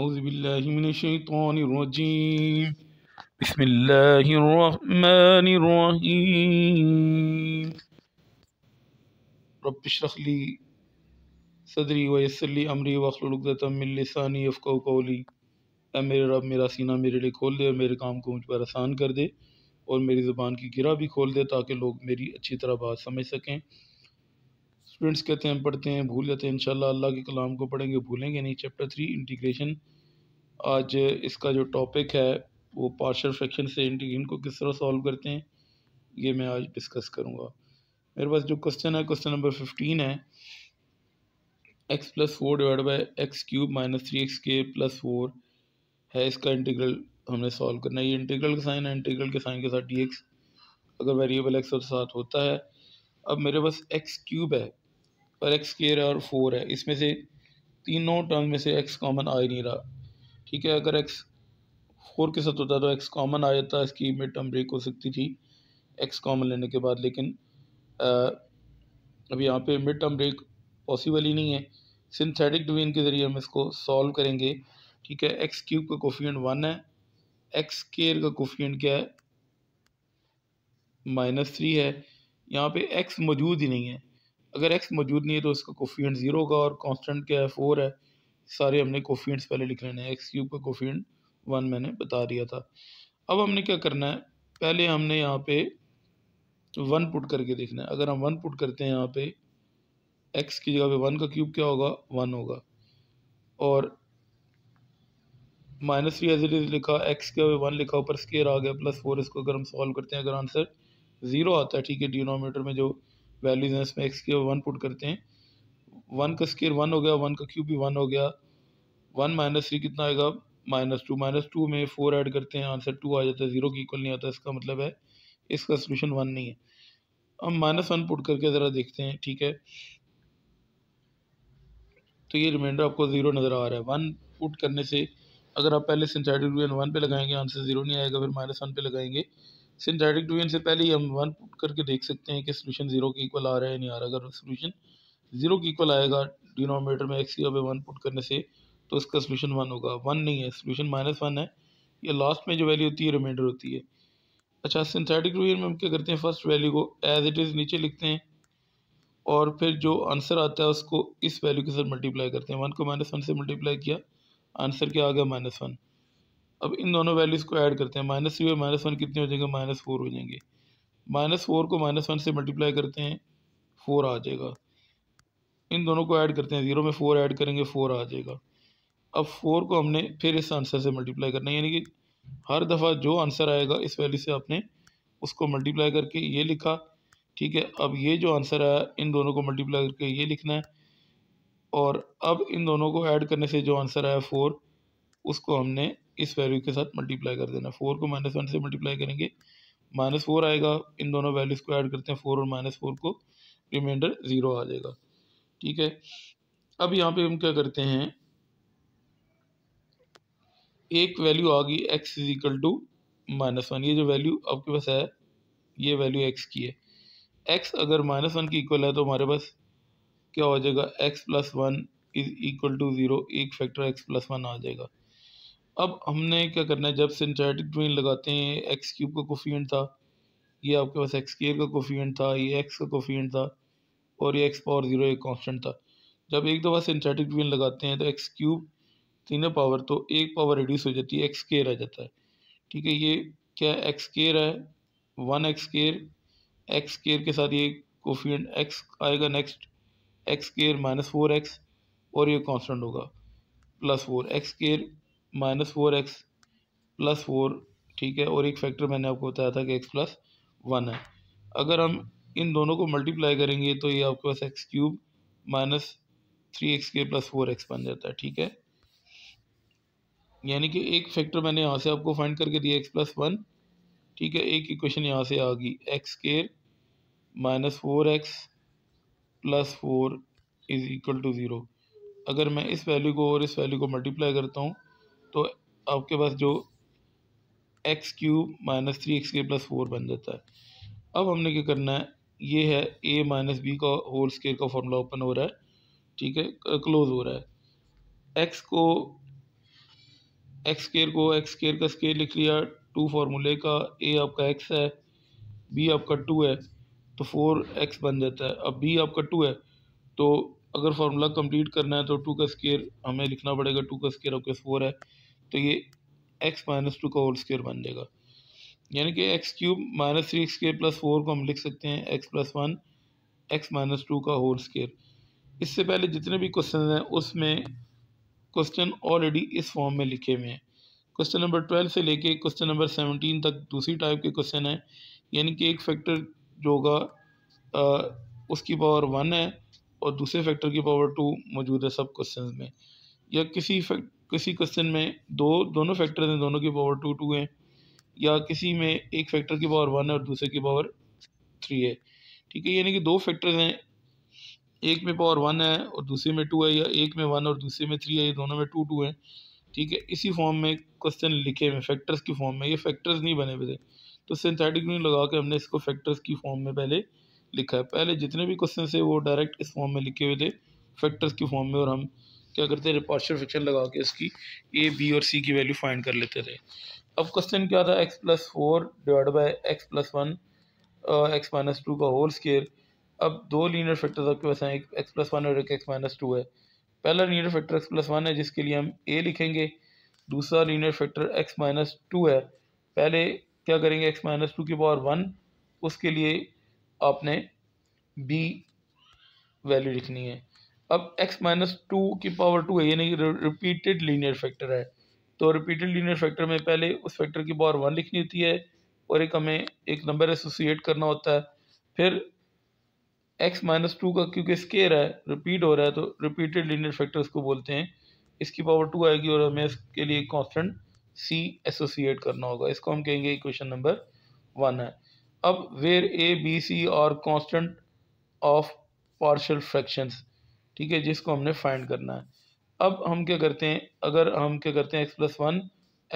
अज़बिल्लाशैतरजीम बसमीम रबशरखली सदरी वसली अमरी वखलतमिलसानी अफ़ो कोली मेरे रब मेरा सीना मेरे लिए खोल दे और मेरे काम को मुझ पर आसान कर दे और मेरी ज़ुबान की गिरा भी खोल दे ताकि लोग मेरी अच्छी तरह बात समझ सकें स्टूडेंट्स कहते हैं पढ़ते हैं भूल जाते हैं इंशाल्लाह अल्लाह के कलाम को पढ़ेंगे भूलेंगे नहीं चैप्टर थ्री इंटीग्रेशन आज इसका जो टॉपिक है वो पार्शल फ्रैक्शन से इंटीग्रेशन को किस तरह सॉल्व करते हैं ये मैं आज डिस्कस करूँगा मेरे पास जो क्वेश्चन है क्वेश्चन नंबर फिफ्टीन है x plus four divide by x cube minus three x के प्लस फोर है इसका इंटीग्रल हमने सॉल्व करना है ये इंटीग्रल का साइन है इंटीग्रल के साइन के साथ डी एक्स अगर वेरिएबल एक्स और साथ होता है अब मेरे पास एक्स क्यूब है और एक्स स्केयर है और फोर है इसमें से तीनों टर्म में से एक्स कॉमन आ ही नहीं रहा ठीक है अगर एक्स फोर के साथ होता तो एक्स कॉमन आ जाता इसकी मिड टर्म ब्रेक हो सकती थी एक्स कॉमन लेने के बाद लेकिन अब यहाँ पे मिड टर्म ब्रेक पॉसिबल ही नहीं है सिंथेटिक डिवीजन के ज़रिए हम इसको सॉल्व करेंगे ठीक है एक्स क्यूब का कोफियन वन है एक्स केयर का कोफियन क्या है माइनस थ्री है यहाँ पे एक्स मौजूद ही नहीं है अगर एक्स मौजूद नहीं है तो उसका कोफियंट ज़ीरो होगा और कॉन्स्टेंट क्या है फोर है सारे हमने कोफियंट्स पहले लिख लेने हैं एक्स क्यूब का कोफियंट वन मैंने बता दिया था अब हमने क्या करना है पहले हमने यहाँ पे वन पुट करके देखना है अगर हम वन पुट करते हैं यहाँ पे एक्स की जगह पे वन का क्यूब क्या होगा वन होगा और minus three as it is लिखा एक्स के वन लिखा ऊपर स्केयर आ गया प्लस फोर इसको अगर हम सॉल्व करते हैं अगर आंसर ज़ीरो आता है ठीक है डिनोमीटर में जो वैल्यूज हैं इसमें एक्स क्यूब वन पुट करते हैं वन का स्केयर वन हो गया वन का क्यूब भी वन हो गया वन माइनस थ्री कितना आएगा माइनस टू माइनस टू में फोर ऐड करते हैं आंसर टू आ जाता है ज़ीरो की इक्वल नहीं आता इसका मतलब है इसका सोल्यूशन वन नहीं है हम माइनस वन पुट करके ज़रा देखते हैं ठीक है तो ये रिमाइंडर आपको ज़ीरो नज़र आ रहा है वन पुट करने से अगर आप पहले सिंथेटिक रूल वन पे लगाएंगे आंसर ज़ीरो नहीं आएगा फिर माइनस वन पे लगाएंगे सिंथेटिक डिवीजन से पहले ही हम वन पुट करके देख सकते हैं कि सोल्यूशन जीरो के इक्वल आ रहा है नहीं आ रहा अगर सोल्यूशन जीरो के इक्वल आएगा डिनोमीटर में एक्स की जगह वन पुट करने से तो इसका सोल्यूशन वन होगा वन नहीं है सोल्यूशन माइनस वन है या लास्ट में जो वैल्यू होती है रिमाइंडर होती है अच्छा सिंथेटिक डिवीजन में हम क्या करते हैं फर्स्ट वैल्यू को एज इट इज़ नीचे लिखते हैं और फिर जो आंसर आता है उसको इस वैल्यू के साथ मल्टीप्लाई करते हैं वन को माइनस वन से मल्टीप्लाई किया आंसर क्या आ गया माइनस वन अब इन दोनों वैल्यूज़ को ऐड करते हैं माइनस थ्री और माइनस वन कितने हो जाएंगे माइनस फोर हो जाएंगे माइनस फोर को माइनस वन से मल्टीप्लाई करते हैं फोर आ जाएगा इन दोनों को ऐड करते हैं ज़ीरो में फ़ोर ऐड करेंगे फ़ोर आ जाएगा अब फोर को हमने फिर इस आंसर से मल्टीप्लाई करना है यानी कि हर दफ़ा जो आंसर आएगा इस वैल्यू से आपने उसको मल्टीप्लाई करके ये लिखा ठीक है अब ये जो आंसर आया इन दोनों को मल्टीप्लाई करके ये लिखना है और अब इन दोनों को ऐड करने से जो आंसर आया फोर उसको हमने इस वैल्यू के साथ मल्टीप्लाई कर देना फोर को माइनस वन से मल्टीप्लाई करेंगे माइनस फोर आएगा इन दोनों वैल्यूज़ को ऐड करते हैं फोर और माइनस फोर को रिमाइंडर ज़ीरो आ जाएगा ठीक है अब यहाँ पे हम क्या करते हैं एक वैल्यू आ गई x is equal to minus one ये जो वैल्यू आपके पास है ये वैल्यू एक्स की है एक्स अगर माइनस वन की इक्वल है तो हमारे पास क्या हो जाएगा x plus one is equal to zero एक फैक्टर एक्स प्लस वन आ जाएगा अब हमने क्या करना है जब सिंथेटिक डोमेन लगाते हैं एक्स क्यूब का कोफियन था ये आपके पास एक्स केयर का कोफियन था ये एक्स का कोफियन था और ये एक्स पावर ज़ीरो एक कॉन्स्टेंट था जब एक दफ़ा सिंथेटिक डोमेन लगाते हैं तो एक्स क्यूब तीनों पावर तो एक पावर रिड्यूस हो जाती है एक्स केयर आ जाता है ठीक है ये क्या एक्स केयर है one x square x square के साथ ये कोफियन एक्स आएगा next x square minus four x और ये कॉन्स्टेंट होगा plus four x square minus four x plus four ठीक है और एक फैक्टर मैंने आपको बताया था कि एक्स प्लस वन है अगर हम इन दोनों को मल्टीप्लाई करेंगे तो ये आपके पास x cube minus three x के प्लस फोर एक्स बन जाता है ठीक है यानी कि एक फैक्टर मैंने यहाँ से आपको फाइंड करके दिया एक्स प्लस वन ठीक है एक इक्वेशन यहाँ से आ गई x square minus four x plus four is equal to zero अगर मैं इस वैल्यू को और इस वैल्यू को मल्टीप्लाई करता हूँ तो आपके पास जो x cube minus three x के प्लस फोर बन जाता है अब हमने क्या करना है ये है ए माइनस बी का होल स्केयर का फॉर्मूला ओपन हो रहा है ठीक है क्लोज हो रहा है एक्स को एक्स स्केयर को एक्स स्केयर का स्केयर लिख लिया टू फार्मूले का ए आपका एक्स है बी आपका टू है तो फोर एक्स बन जाता है अब बी आपका टू है तो अगर फार्मूला कंप्लीट करना है तो टू का स्केयर हमें लिखना पड़ेगा टू का स्केयर ओके फोर है तो ये एक्स माइनस टू का होल स्केयर बन जाएगा यानी कि x cube minus three square plus four को हम लिख सकते हैं x plus one x minus two का होल स्केयर इससे पहले जितने भी क्वेश्चन हैं उसमें क्वेश्चन ऑलरेडी इस फॉर्म में लिखे हुए हैं क्वेश्चन नंबर ट्वेल्व से लेके क्वेश्चन नंबर सेवनटीन तक दूसरी टाइप के क्वेश्चन हैं यानी कि एक फैक्टर जो होगा उसकी पावर वन है और दूसरे फैक्टर की पावर टू मौजूद है सब क्वेश्चन में या किसी फैक्ट किसी क्वेश्चन में दो दोनों फैक्टर हैं दोनों की पावर टू टू हैं या किसी में एक फैक्टर की पावर वन है और दूसरे की पावर थ्री है ठीक है यानी कि दो फैक्टर्स हैं एक में पावर वन है और दूसरे में टू है या एक में वन और दूसरे में थ्री है ये दोनों में टू टू है ठीक है इसी फॉर्म में क्वेश्चन लिखे हुए फैक्टर्स की फॉर्म में ये फैक्टर्स नहीं बने हुए थे तो सिंथेटिक लगा के हमने इसको फैक्टर्स की फॉर्म में पहले लिखा है पहले जितने भी क्वेश्चन थे वो डायरेक्ट इस फॉर्म में लिखे हुए थे फैक्टर्स की फॉर्म में और हम क्या करते थे पार्शल फ्रैक्शन लगा के इसकी ए बी और सी की वैल्यू फाइंड कर लेते थे अब क्वेश्चन क्या था x plus four divide by x plus one x minus two का होल स्केयर अब दो लीनियर फैक्टर्स आपके पास हैं एक एक्स प्लस वन और एक एक्स माइनस टू है पहला linear factor x plus one है जिसके लिए हम ए लिखेंगे दूसरा linear factor x minus two है पहले क्या करेंगे एक्स माइनस टू की पावर वन उसके लिए आपने बी वैल्यू लिखनी है अब एक्स माइनस टू की पावर टू है यानी कि रिपीटेड लीनियर फैक्टर है तो रिपीटेड लीनियर फैक्टर में पहले उस फैक्टर की पावर वन लिखनी होती है और एक हमें एक नंबर एसोसिएट करना होता है फिर एक्स माइनस टू का क्योंकि स्केयर है रिपीट हो रहा है तो रिपीटेड लीनियर फैक्टर उसको बोलते हैं इसकी पावर टू आएगी और हमें इसके लिए कॉन्स्टेंट सी एसोसिएट करना होगा इसको हम कहेंगे इक्वेशन नंबर वन है अब वेयर ए बी सी और कॉन्स्टेंट ऑफ पार्शल फ्रैक्शंस ठीक है जिसको हमने फाइंड करना है अब हम क्या करते हैं अगर हम क्या करते हैं x plus one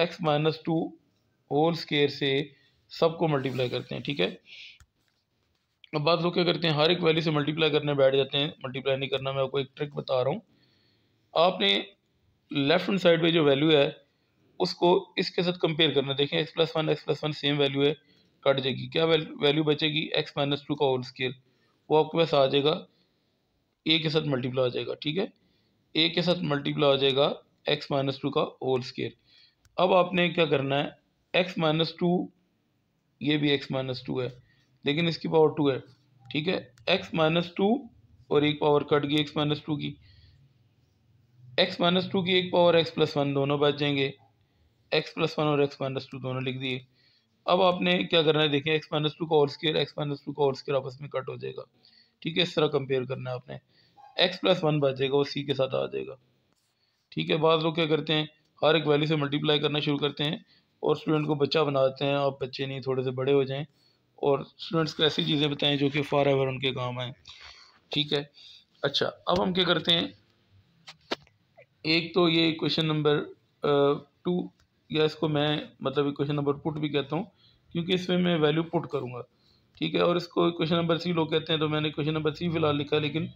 x minus two whole square से सबको मल्टीप्लाई करते हैं ठीक है अब बात लोग क्या करते हैं हर एक वैल्यू से मल्टीप्लाई करने बैठ जाते हैं मल्टीप्लाई नहीं करना मैं आपको एक ट्रिक बता रहा हूँ आपने लेफ्ट हैंड साइड पे जो वैल्यू है उसको इसके साथ कंपेयर करना देखें x plus one x plus one same value है कट जाएगी क्या वैल्यू बचेगी एक्स माइनस टू का होल स्केयर वो आपके पास आ जाएगा ए के साथ मल्टीप्लाई आ जाएगा ठीक है ए के साथ मल्टीप्लाई आ जाएगा एक्स माइनस टू का होल स्केयर अब आपने क्या करना है एक्स माइनस टू ये भी एक्स माइनस टू है लेकिन इसकी पावर टू है ठीक है एक्स माइनस टू और एक पावर कट गई एक्स माइनस टू की एक्स माइनस टू की एक पावर एक्स प्लस वन दोनों बच जाएंगे एक्स प्लस वन और एक्स माइनस टू दोनों लिख दिए अब आपने क्या करना है देखें एक्स माइनस टू का और स्केयर एक्स माइनस टू का और स्केयर आपस में कट हो जाएगा ठीक है इस तरह कंपेयर करना है आपने एक्स प्लस वन बचेगा वो सी के साथ आ जाएगा ठीक है बाद लोग क्या करते हैं हर एक वैल्यू से मल्टीप्लाई करना शुरू करते हैं और स्टूडेंट को बच्चा बना देते हैं और बच्चे नहीं थोड़े से बड़े हो जाएँ और स्टूडेंट्स को ऐसी चीज़ें बताएं जो कि फॉर एवर उनके काम आएँ ठीक है अच्छा अब हम क्या करते हैं एक तो ये क्वेश्चन नंबर टू या इसको मैं मतलब इक्वेशन नंबर पुट भी कहता हूँ क्योंकि इसमें मैं वैल्यू पुट करूँगा ठीक है और इसको इक्वेशन नंबर सी लोग कहते हैं तो मैंने इक्वेशन नंबर सी फिलहाल लिखा लेकिन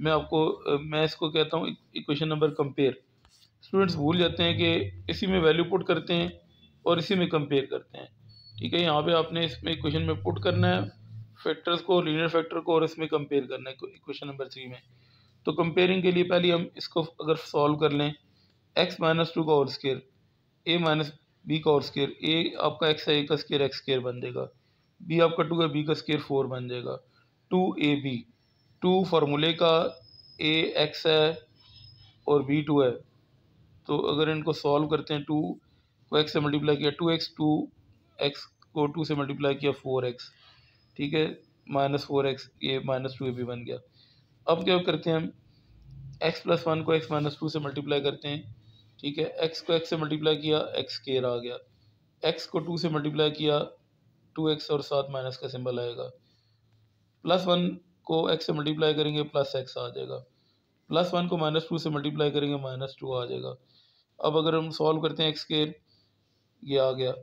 मैं आपको मैं इसको कहता हूँ इक्वेशन नंबर कंपेयर स्टूडेंट्स भूल जाते हैं कि इसी में वैल्यू पुट करते हैं और इसी में कंपेयर करते हैं ठीक है यहाँ पे आपने इसमें इक्वेशन में पुट करना है फैक्टर्स को लीनियर फैक्टर को और इसमें कंपेयर करना है इक्वेशन नंबर थ्री में तो कंपेयरिंग के लिए पहले हम इसको अगर सॉल्व कर लें एक्स माइनस टू का और स्केयर ए माइनस बी का और स्केयर ए आपका एक्स है ए का स्केयर एक्स स्केयर बन देगा बी आपका टू है बी का स्केयर फोर बन जाएगा टू ए बी टू फार्मूले का ए एक्स है और बी टू है तो अगर इनको सॉल्व करते हैं टू को एक्स से मल्टीप्लाई किया टू एक्स टू एक्स को टू से मल्टीप्लाई किया फोर एक्स ठीक है minus four x A minus two A B बन गया अब क्या करते हैं हम एक्स प्लस वन को एक्स माइनस टू से मल्टीप्लाई करते हैं ठीक है एक्स को एक्स से मल्टीप्लाई किया एक्स केयर आ गया एक्स को टू से मल्टीप्लाई किया टू एक्स और साथ माइनस का सिंबल आएगा प्लस वन को एक्स से मल्टीप्लाई करेंगे प्लस एक्स आ जाएगा प्लस वन को माइनस टू से मल्टीप्लाई करेंगे माइनस टू आ जाएगा अब अगर हम सॉल्व करते हैं एक्स केयर ये आ गया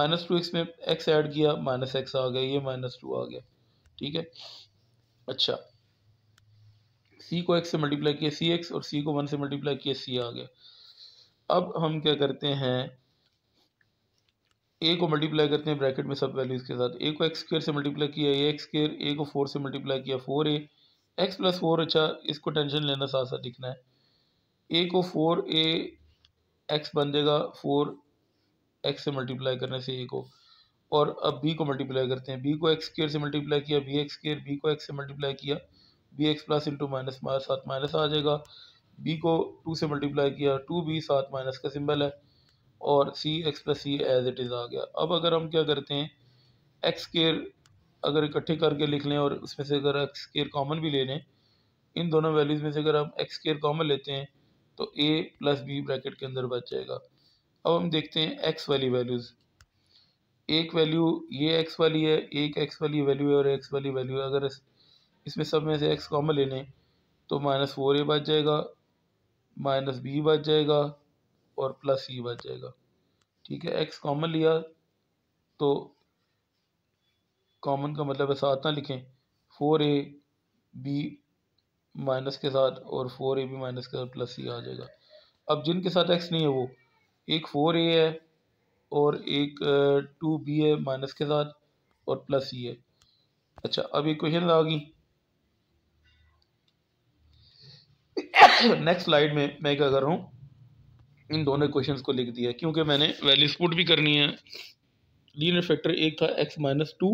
माइनस टू एक्स में एक्स ऐड किया माइनस एक्स आ गया ये माइनस टू आ गया ठीक है अच्छा सी को एक्स से मल्टीप्लाई किया सी एक्स और सी को वन से मल्टीप्लाई किया सी आ गया अब हम क्या करते हैं ए को मल्टीप्लाई करते हैं ब्रैकेट में सब वैल्यूज़ के साथ ए को एक्स स्क्र से मल्टीप्लाई किया ए एक्स स्क्र ए को फोर से मल्टीप्लाई किया four A x plus four अच्छा इसको टेंशन लेना साथ साथ लिखना है ए को फोर ए एक्स बन जाएगा फोर एक्स से मल्टीप्लाई करने से ए को और अब बी को मल्टीप्लाई करते हैं बी को एक्स स्क्र से मल्टीप्लाई किया बी एक्स स्क्र बी को एक्स से मल्टीप्लाई किया B x plus into minus minus आ जाएगा बी को टू से मल्टीप्लाई किया टू बी सात माइनस का सिंबल है और C x plus C as it is आ गया अब अगर हम क्या करते हैं एक्स केयर अगर इकट्ठे करके लिख लें और उसमें से अगर एक्स केयर कॉमन भी ले लें इन दोनों वैल्यूज़ में से अगर हम एक्स केयर कॉमन लेते हैं तो ए प्लस बी ब्रैकेट के अंदर बच जाएगा अब हम देखते हैं एक्स वाली वैल्यूज़ एक वैल्यू ये एक्स वाली है एक एक्स वाली वैल्यू है और एक्स वाली वैल्यू है अगर इसमें सब में से एक्स कॉमन ले लें तो माइनस फोर ए बच जाएगा माइनस बी बच जाएगा और प्लस सी बच जाएगा ठीक है एक्स कॉमन लिया तो कॉमन का मतलब है साथ ना लिखें फोर ए बी माइनस के साथ और फोर ए बी माइनस के साथ प्लस सी आ जाएगा अब जिनके साथ एक्स नहीं है वो एक फोर ए है और एक टू बी है माइनस के साथ और प्लस सी है अच्छा अब ये क्वेश्चन आ गई नेक्स्ट स्लाइड में मैं क्या कर रहा हूँ इन दोनों क्वेश्चन को लिख दिया क्योंकि मैंने वैल्यू स्पूट भी करनी है लीन फैक्टर एक था एक्स माइनस टू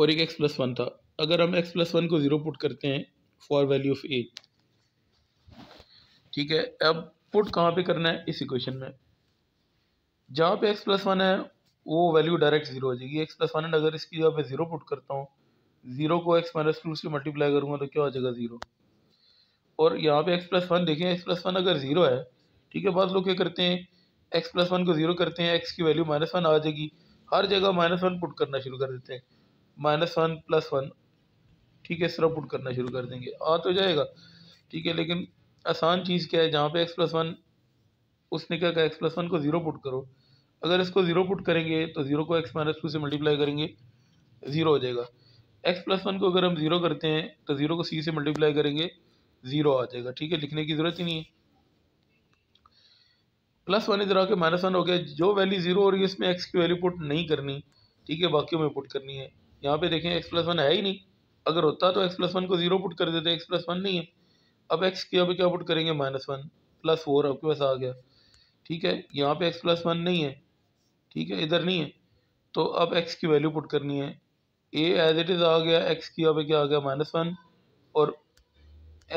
और एक एक्स प्लस वन था अगर हम एक्स प्लस वन को ज़ीरो पुट करते हैं फॉर वैल्यू ऑफ ए ठीक है अब पुट कहाँ पे करना है इस इक्वेशन में जहाँ पे एक्स प्लस वन है वो वैल्यू डायरेक्ट जीरो हो जाएगी एक्स प्लस वन अगर इसकी जगह पे जीरो पुट करता हूँ जीरो को एक्स माइनस टू से मल्टीप्लाई करूंगा तो क्या हो जाएगा जीरो और यहाँ पे एक्स प्लस वन देखें एक्स प्लस वन अगर ज़ीरो है ठीक है बाद लोग क्या करते हैं एक्स प्लस वन को ज़ीरो करते हैं एक्स की वैल्यू माइनस वन आ जाएगी हर जगह माइनस वन पुट करना शुरू कर देते हैं माइनस वन प्लस वन ठीक है इस तरह पुट करना शुरू कर देंगे आ तो जाएगा ठीक है लेकिन आसान चीज़ क्या है जहाँ पे एक्स प्लस वन उसने क्या कहा एक्स प्लस वन को ज़ीरो पुट करो अगर इसको ज़ीरो पुट करेंगे तो ज़ीरो को एक्स माइनस टू से मल्टीप्लाई करेंगे ज़ीरो हो जाएगा एक्स प्लस वन को अगर हम ज़ीरो करते हैं तो ज़ीरो को सी से मल्टीप्लाई करेंगे ज़ीरो आ जाएगा ठीक है लिखने की ज़रूरत ही नहीं है प्लस वन इधर आके माइनस वन हो गया जो वैल्यू ज़ीरो हो रही है इसमें एक्स की वैल्यू पुट नहीं करनी ठीक है बाकियों में पुट करनी है यहाँ पे देखें एक्स प्लस वन है ही नहीं अगर होता तो एक्स प्लस वन को ज़ीरो पुट कर देते एक्स प्लस वन नहीं है अब एक्स की अब क्या पुट करेंगे माइनस वन प्लस फोर आपके पास आ गया ठीक है यहाँ पे एक्स प्लस वन नहीं है ठीक है इधर नहीं है तो अब एक्स की वैल्यू पुट करनी है ए एज इट इज़ आ गया एक्स की यहाँ क्या आ गया माइनस वन और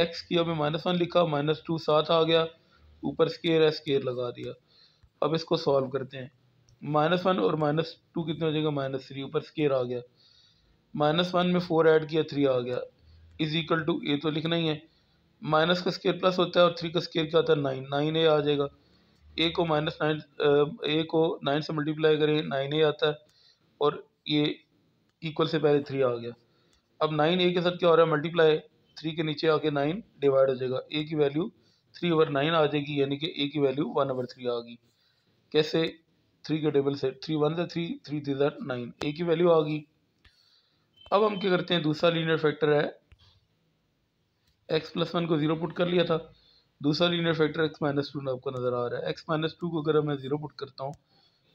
एक्स की हमें माइनस वन लिखा माइनस टू साथ आ गया ऊपर स्केयर है स्केयर लगा दिया अब इसको सॉल्व करते हैं माइनस वन और माइनस टू कितने हो जाएगा माइनस थ्री ऊपर स्केयर आ गया माइनस वन में फोर ऐड किया थ्री आ गया इज इक्वल टू ए तो लिखना ही है माइनस का स्केयर प्लस होता है और थ्री का स्केयर क्या होता है नाइन नाइन ए आ जाएगा ए को माइनस नाइन ए को नाइन से मल्टीप्लाई करें नाइन ए आता है और ये इक्वल से पहले थ्री आ गया अब नाइन ए के साथ क्या हो रहा है मल्टीप्लाई थ्री के नीचे आके नाइन डिवाइड हो जाएगा ए की वैल्यू थ्री ओवर नाइन आ जाएगी यानी कि ए की वैल्यू वन ओवर थ्री आ गई कैसे थ्री के टेबल से थ्री वन से थ्री थ्री थ्री जार नाइन ए की वैल्यू आ गई अब हम क्या करते हैं दूसरा लीनियर फैक्टर है एक्स प्लस वन को ज़ीरो पुट कर लिया था दूसरा linear factor x minus two आपको नज़र आ रहा है एक्स माइनस टू को अगर मैं ज़ीरो पुट करता हूँ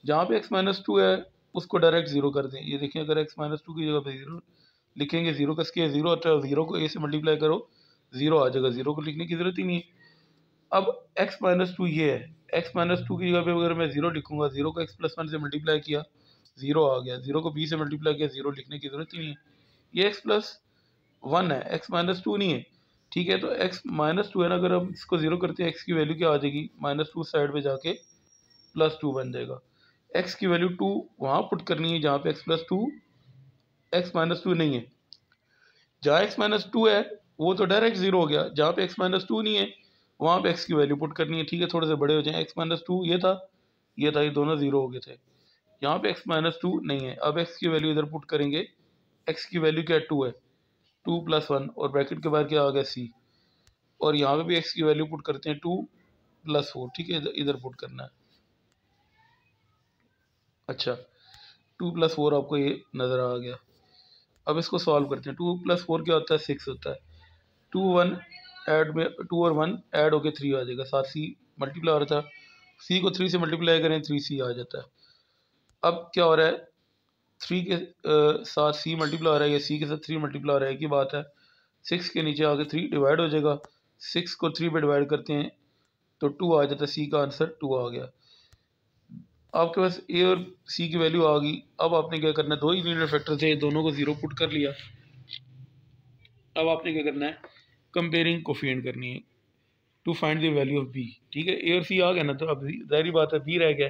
जहाँ पे एक्स माइनस टू है उसको डायरेक्ट ज़ीरो कर दें ये देखिए अगर एक्स माइनस टू की जगह पे ज़ीरो लिखेंगे ज़ीरो कस के ज़ीरो आता है ज़ीरो को ए से मल्टीप्लाई करो ज़ीरो आ जाएगा ज़ीरो को लिखने की ज़रूरत ही नहीं है अब एक्स माइनस टू ये है एक्स माइनस टू की जगह पे अगर मैं ज़ीरो लिखूंगा ज़ीरो को एक्स प्लस वन से मल्टीप्लाई किया ज़ीरो आ गया ज़ीरो को बी से मल्टीप्लाई किया ज़ीरो लिखने की ज़रूरत ही नहीं है ये एक्स प्लस वन है एक्स माइनस टू नहीं है ठीक है तो एक्स माइनस टू है ना अगर हम इसको ज़ीरो करते हैं एक्स की वैल्यू क्या आ जाएगी माइनस टू साइड पर जाके प्लस टू बन जाएगा एक्स की वैल्यू टू वहाँ पुट करनी है जहाँ पे x plus two x minus two नहीं है जहाँ एक्स माइनस टू है वो तो डायरेक्ट ज़ीरो हो गया जहाँ पे एक्स माइनस टू नहीं है वहाँ पे एक्स की वैल्यू पुट करनी है ठीक है थोड़े से बड़े हो जाए एक्स माइनस टू ये था ये था ये दोनों ज़ीरो हो गए थे यहाँ पे एक्स माइनस टू नहीं है अब एक्स की वैल्यू इधर पुट करेंगे एक्स की वैल्यू क्या टू है टू प्लस वन और ब्रैकेट के बाहर क्या आ गया सी और यहाँ पे भी एक्स की वैल्यू पुट करते हैं टू प्लस फोर ठीक है इधर पुट करना है अच्छा टू प्लस फोर आपको ये नज़र आ गया अब इसको सॉल्व करते हैं टू प्लस फोर क्या होता है सिक्स होता है टू वन ऐड में टू और वन ऐड होके थ्री आ जाएगा साथ सी मल्टीप्लाई हो रहा था सी को थ्री से मल्टीप्लाई करें थ्री सी आ जाता है अब क्या हो रहा है थ्री के साथ सी मल्टीप्लाई हो रहा है या सी के साथ थ्री मल्टीप्लाई हो रहा है की बात है सिक्स के नीचे आके थ्री डिवाइड हो जाएगा सिक्स को थ्री पर डिवाइड करते हैं तो टू आ जाता है सी का आंसर टू आ गया आपके पास ए और सी की वैल्यू आ गई अब आपने क्या करना है दो ही लीनियर फैक्टर थे दोनों को ज़ीरो पुट कर लिया अब आपने क्या करना है कंपेयरिंग कोफियन करनी है to find the value of B ठीक है ए और सी आ गया ना तो अब जाहिर बात है बी रह गया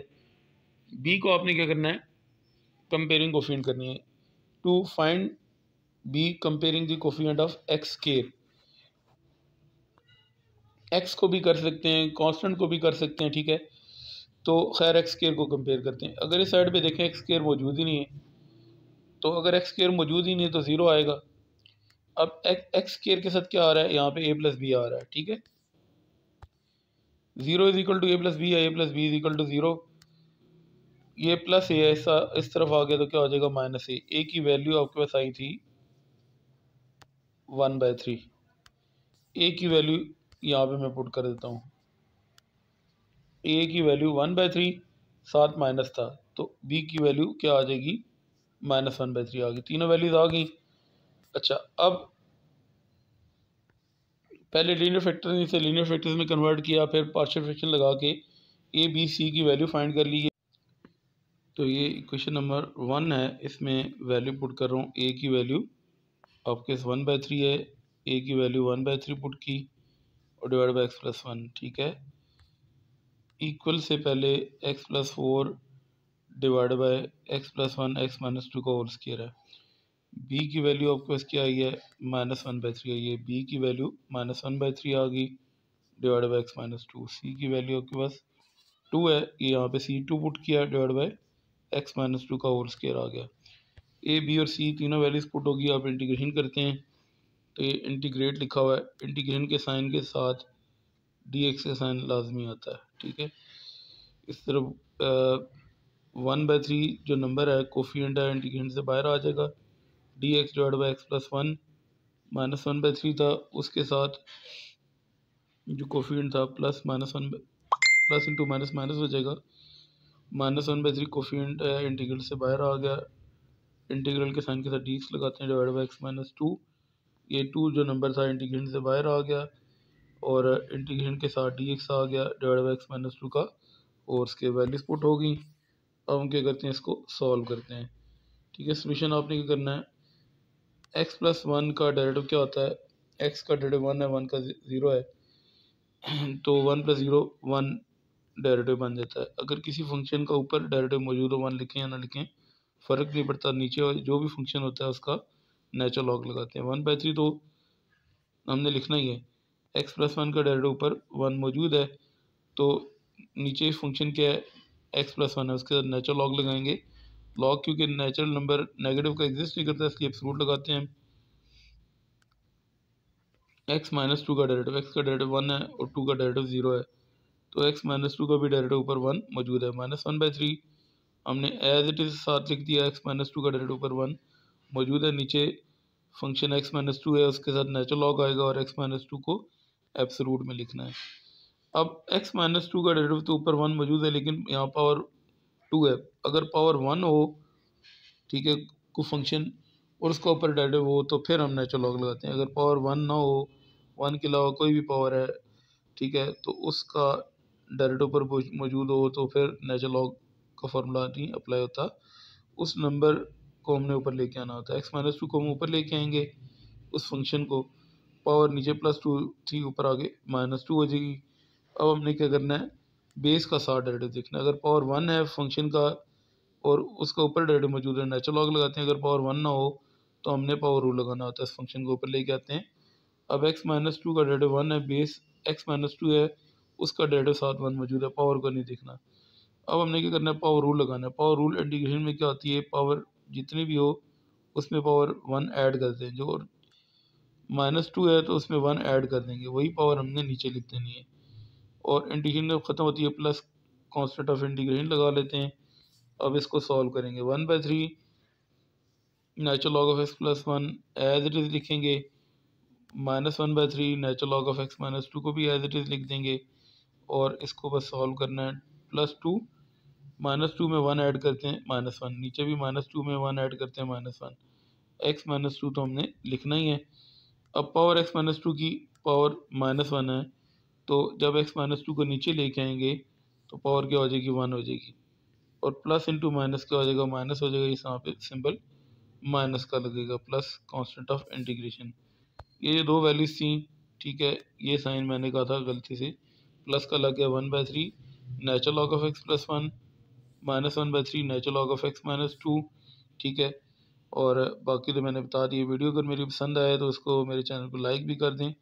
बी को आपने क्या करना है कंपेयरिंग कोफियन करनी है to find B comparing the coefficient of x square x को भी कर सकते हैं कॉन्स्टेंट को भी कर सकते हैं ठीक है तो खैर एक्स केयर को कंपेयर करते हैं अगर इस साइड पे देखें एक्स केयर मौजूद ही नहीं है तो अगर एक्स केयर मौजूद ही नहीं है तो ज़ीरो आएगा अब एक्स केयर के साथ क्या आ रहा है यहाँ पे ए प्लस बी आ रहा है ठीक है zero is equal to A plus B है A plus B is equal to zero ये प्लस ए है इस, इस तरफ आ गया तो क्या हो जाएगा माइनस ए ए की वैल्यू आपके पास आई थी वन बाय थ्री ए की वैल्यू यहाँ पे मैं पुट कर देता हूँ ए की वैल्यू वन बाई थ्री साथ माइनस था तो बी की वैल्यू क्या आ जाएगी माइनस वन बाई थ्री आ गई तीनों वैल्यूज आ गई अच्छा अब पहले लीनियर फैक्टर से लीनियर फैक्टर्स में कन्वर्ट किया फिर पार्शियल फ्रैक्शन लगा के ए बी सी की वैल्यू फाइंड कर ली तो ये इक्वेशन नंबर वन है इसमें वैल्यू पुट कर रहा हूँ ए की वैल्यू आपके वन बाई थ्री है ए की value one by three put की और divide by x plus one ठीक है इक्वल से पहले x plus four divide by x plus one x minus two का होल स्केयर है बी की वैल्यू आपको इसकी आई है माइनस वन बाई थ्री आई है बी की value minus one by three आ गई divide by x minus two C की वैल्यू आपके पास टू है ये यहाँ पे सी टू पुट किया divide by x minus two का होल स्केयर आ गया ए बी और सी तीनों वैल्यूज पुट होगी आप इंटीग्रेशन करते हैं तो ये इंटीग्रेट लिखा हुआ है इंटीग्रेशन के साइन के साथ डी एक्स का साइन लाजमी आता है ठीक है इस तरफ वन बाई थ्री जो नंबर है कोफी है इंटीग्रेंट से बाहर आ जाएगा D x divide by x plus one minus one by three था उसके साथ जो एंड था plus minus one plus into minus minus हो जाएगा माइनस वन बाई थ्री कोफी है इंटीग्रल से बाहर आ गया इंटीग्रल के साइन के साथ डी एक्स लगाते हैं divide by x minus two ये टू जो नंबर था इंटीग्रेंट से बाहर आ गया और इंटीग्रेशन के साथ डी एक्स आ गया divide by x minus two का और उसके वैल्यूज पुट हो गई अब हम क्या करते हैं इसको सॉल्व करते हैं ठीक है समीशन आपने क्या करना है एक्स प्लस वन का डेरेटिव क्या होता है एक्स का डेरेटिव वन है वन का ज़ीरो है तो one plus zero one derivative बन जाता है अगर किसी फंक्शन का ऊपर डेरेटिव मौजूद हो वन लिखें या ना लिखें फ़र्क नहीं पड़ता नीचे जो भी फंक्शन होता है उसका नेचुरल लॉग लगाते हैं वन बाई थ्री तो हमने लिखना ही है एक्स प्लस वन का डेल्टा ऊपर वन मौजूद है तो नीचे फंक्शन क्या है एक्स प्लस वन है उसके साथ नेचुरल लॉग लगाएंगे लॉग क्योंकि नेचुरल नंबर नेगेटिव का एग्जिस्ट नहीं करता इसलिए एब्सोलूट लगाते हैं एक्स माइनस टू का डेरेटिव एक्स का डेरेटिव वन है और टू का डेरेटिव ज़ीरो है तो एक्स माइनस टू का भी डेरेटिव ऊपर वन मौजूद है माइनस वन बाई थ्री हमने एज इट इज़ साथ लिख दिया एक्स माइनस टू का डेरेटिव ऊपर वन मौजूद है नीचे फंक्शन एक्स माइनस टू है उसके साथ नेचुरल लॉग आएगा और एक्स माइनस टू को एप्सलूट में लिखना है अब एक्स माइनस टू का डेरिवेटिव तो ऊपर वन मौजूद है लेकिन यहाँ पावर टू है अगर पावर वन हो ठीक है को फंक्शन और उसका ऊपर डेरिवेटिव हो तो फिर हम नेचुरल लॉग लगाते हैं अगर पावर वन ना हो वन के अलावा कोई भी पावर है ठीक है तो उसका डेरिवेटिव ऊपर मौजूद हो तो फिर नेचुरल लॉग का फार्मूला नहीं अप्लाई होता उस नंबर को हमने ऊपर लेके आना होता है एक्स माइनस टू को हम ऊपर लेके आएंगे उस फंक्शन को पावर नीचे प्लस टू थ्री ऊपर आगे माइनस टू हो जाएगी अब हमने क्या करना है बेस का सार डेरेटिव देखना है अगर पावर वन है फंक्शन का और उसका ऊपर डेरेटिव मौजूद है नेचुरल लॉग लगाते हैं अगर पावर वन ना हो तो हमने पावर रूल लगाना होता है इस फंक्शन के ऊपर लेके आते हैं अब एक्स माइनस टू का डेरेटिव वन है बेस एक्स माइनस टू है उसका डेरेटिव साथ वन मौजूद है पावर को नहीं देखना अब हमने क्या करना है पावर रूल लगाना है पावर रूल इंटीग्रेशन में क्या होती है पावर जितनी भी हो उसमें पावर वन ऐड करते हैं जो माइनस टू है तो उसमें वन ऐड कर देंगे वही पावर हमने नीचे लिख देनी है और इंटीग्रेशन जब ख़त्म होती है प्लस कॉन्स्टेंट ऑफ इंटीग्रेशन लगा लेते हैं अब इसको सॉल्व करेंगे one by three natural log of x plus one as it is लिखेंगे minus one by three natural log of x minus two को भी एज इट इज़ लिख देंगे और इसको बस सॉल्व करना है प्लस टू माइनस टू में वन ऐड करते हैं माइनस वन नीचे भी माइनस टू में वन ऐड करते हैं minus one x minus two तो हमने लिखना ही है अब पावर एक्स माइनस टू की पावर माइनस वन है तो जब एक्स माइनस टू को नीचे लेके आएंगे तो पावर क्या हो जाएगी वन हो जाएगी और प्लस इंटू माइनस क्या हो जाएगा माइनस हो जाएगा इस वहाँ पे सिंबल माइनस का लगेगा प्लस कांस्टेंट ऑफ इंटीग्रेशन ये दो वैल्यूज थी ठीक है ये साइन मैंने कहा था गलती से प्लस का लग गया one by three natural log of x plus one minus one by three natural log of x minus two ठीक है और बाकी तो मैंने बता दिया वीडियो अगर मेरी पसंद आए तो उसको मेरे चैनल को लाइक भी कर दें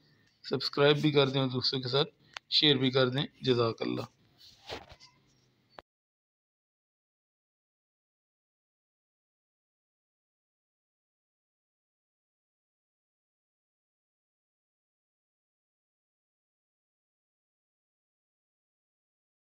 सब्सक्राइब भी कर दें और दूसरों के साथ शेयर भी कर दें जजाकल्ला